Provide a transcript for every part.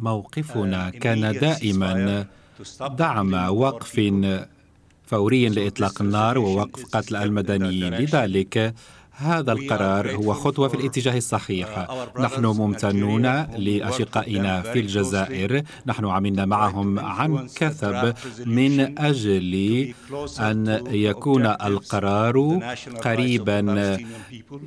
موقفنا آه، كان دائما دعم وقف فوري لإطلاق النار ووقف قتل المدنيين لذلك هذا القرار هو خطوة في الاتجاه الصحيح نحن ممتنون لأشقائنا في الجزائر نحن عملنا معهم عن كثب من أجل أن يكون القرار قريبا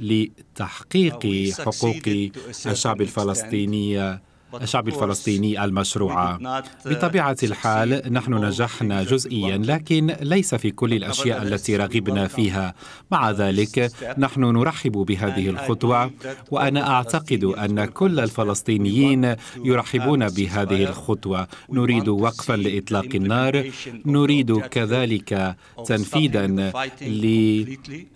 لتحقيق حقوق الشعب الفلسطيني الشعب الفلسطيني المشروعة بطبيعة الحال نحن نجحنا جزئيا لكن ليس في كل الأشياء التي رغبنا فيها مع ذلك نحن نرحب بهذه الخطوة وأنا أعتقد أن كل الفلسطينيين يرحبون بهذه الخطوة نريد وقفا لإطلاق النار نريد كذلك تنفيذا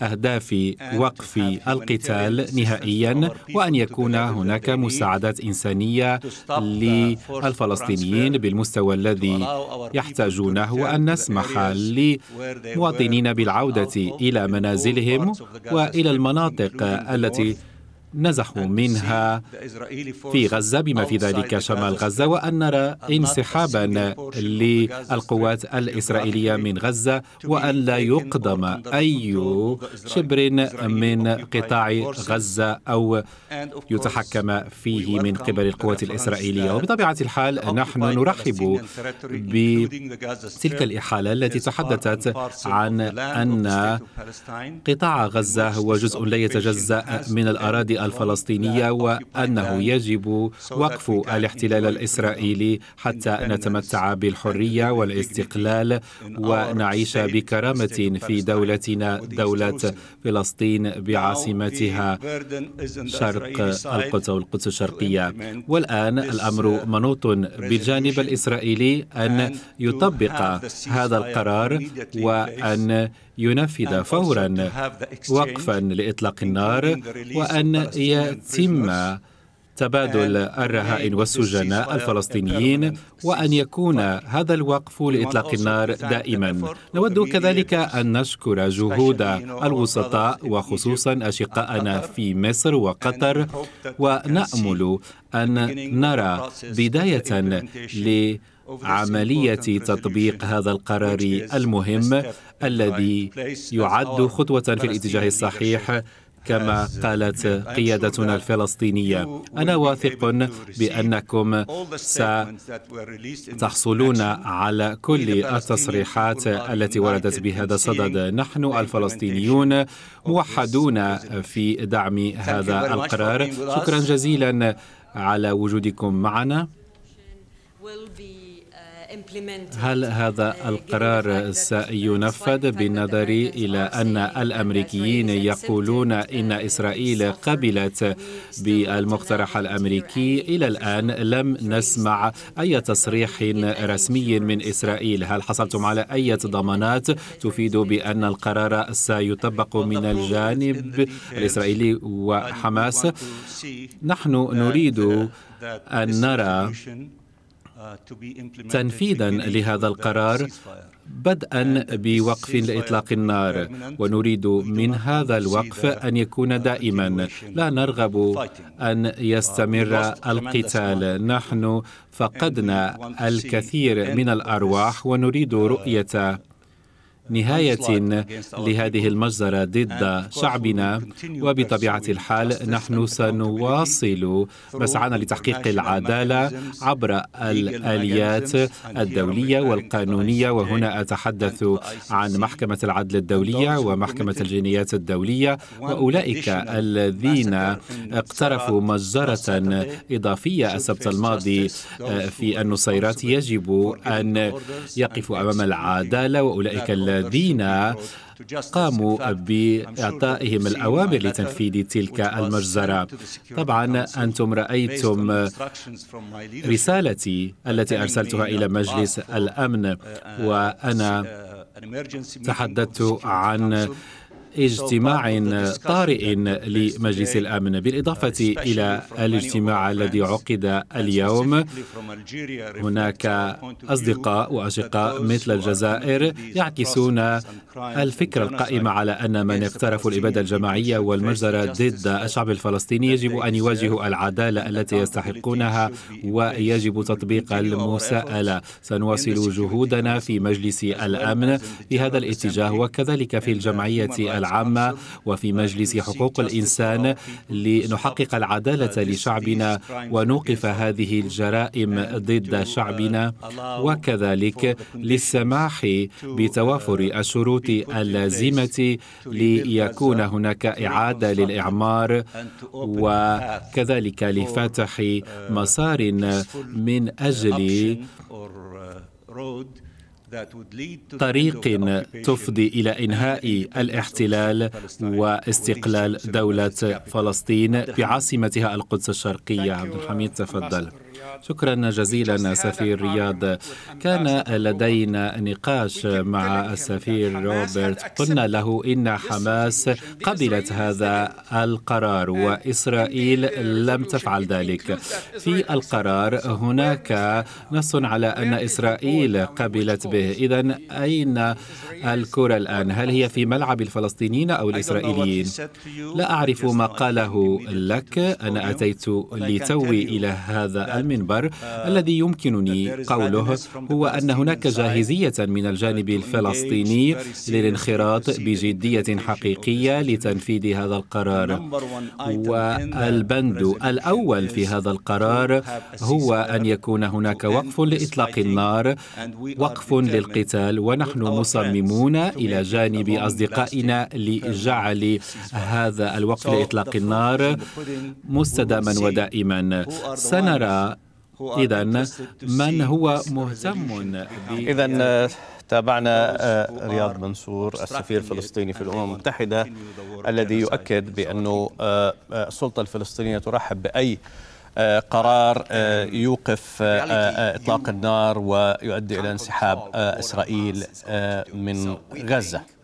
لأهداف وقف القتال نهائيا وأن يكون هناك مساعدات إنسانية للفلسطينيين بالمستوى الذي يحتاجونه وأن نسمح لمواطنين بالعودة إلى منازلهم وإلى المناطق التي نزحوا منها في غزة بما في ذلك شمال غزة وأن نرى انسحابا للقوات الإسرائيلية من غزة وأن لا يقدم أي شبر من قطاع غزة أو يتحكم فيه من قبل القوات الإسرائيلية وبطبيعة الحال نحن نرحب بتلك الإحالة التي تحدثت عن أن قطاع غزة هو جزء لا يتجزأ من الأراضي الفلسطينية وأنه يجب وقف الاحتلال الإسرائيلي حتى نتمتع بالحرية والاستقلال ونعيش بكرامة في دولتنا دولة فلسطين بعاصمتها شرق القدس القدس الشرقية والآن الأمر منوط بالجانب الإسرائيلي أن يطبق هذا القرار وأن ينفذ فورا وقفا لاطلاق النار وان يتم تبادل الرهائن والسجناء الفلسطينيين وأن يكون هذا الوقف لإطلاق النار دائما نود كذلك أن نشكر جهود الوسطاء وخصوصا أشقائنا في مصر وقطر ونأمل أن نرى بداية ل عملية تطبيق هذا القرار المهم الذي يعد خطوة في الاتجاه الصحيح كما قالت قيادتنا الفلسطينية أنا واثق بأنكم ستحصلون على كل التصريحات التي وردت بهذا الصدد نحن الفلسطينيون موحدون في دعم هذا القرار شكرا جزيلا على وجودكم معنا هل هذا uh, القرار سينفذ بالنظر إلى أن الأمريكيين يقولون إن إسرائيل قبلت بالمقترح الأمريكي إلى الآن لم نسمع أي تصريح رسمي من إسرائيل هل حصلتم على أي ضمانات تفيد بأن القرار سيطبق من الجانب الإسرائيلي وحماس نحن نريد uh, أن نرى تنفيذا لهذا القرار بدءا بوقف لاطلاق النار ونريد من هذا الوقف ان يكون uh, دائما لا نرغب ان uh, يستمر القتال نحن فقدنا الكثير من الارواح ونريد uh, رؤيه نهاية لهذه المجزرة ضد شعبنا وبطبيعة الحال نحن سنواصل مسعانا لتحقيق العدالة عبر الآليات الدولية والقانونية وهنا أتحدث عن محكمة العدل الدولية ومحكمة الجنيات الدولية وأولئك الذين اقترفوا مجزرة إضافية السبت الماضي آه، في النصيرات يجب أن يقفوا أمام العدالة وأولئك الذين قاموا بإعطائهم الأوامر لتنفيذ تلك المجزرة طبعا أنتم رأيتم رسالتي التي أرسلتها إلى مجلس الأمن وأنا تحدثت عن اجتماع طارئ لمجلس الامن بالاضافه الى الاجتماع الذي عقد اليوم هناك اصدقاء واشقاء مثل الجزائر يعكسون الفكره القائمه على ان من اقترفوا الاباده الجماعيه والمجزره ضد الشعب الفلسطيني يجب ان يواجهوا العداله التي يستحقونها ويجب تطبيق المساءله سنواصل جهودنا في مجلس الامن في هذا الاتجاه وكذلك في الجمعيه العالمية العامة وفي مجلس حقوق الإنسان لنحقق العدالة لشعبنا ونوقف هذه الجرائم ضد شعبنا وكذلك للسماح بتوافر الشروط اللازمة ليكون هناك إعادة للإعمار وكذلك لفتح مسار من أجل طريق تفضي الى انهاء الاحتلال واستقلال دوله فلسطين بعاصمتها القدس الشرقيه عبد الحميد uh, تفضل شكرا جزيلا سفير رياض كان لدينا نقاش مع السفير روبرت قلنا له إن حماس قبلت هذا القرار وإسرائيل لم تفعل ذلك في القرار هناك نص على أن إسرائيل قبلت به إذا أين الكرة الآن هل هي في ملعب الفلسطينيين أو الإسرائيليين لا أعرف ما قاله لك أنا أتيت لتوي إلى هذا المنبر المنبر آه، الذي يمكنني قوله هو أن هناك جاهزية من الجانب الفلسطيني للانخراط بجدية حقيقية لتنفيذ هذا القرار والبند الأول في هذا القرار هو أن يكون هناك وقف لإطلاق النار وقف للقتال ونحن مصممون إلى جانب أصدقائنا لجعل هذا الوقف لإطلاق النار مستداما ودائما سنرى إذا من هو مهتم إذا آه، تابعنا آه، رياض منصور السفير الفلسطيني في الأمم المتحدة الذي يؤكد بأنه آه، السلطة الفلسطينية ترحب بأي قرار يوقف إطلاق النار ويؤدي إلى انسحاب إسرائيل من غزة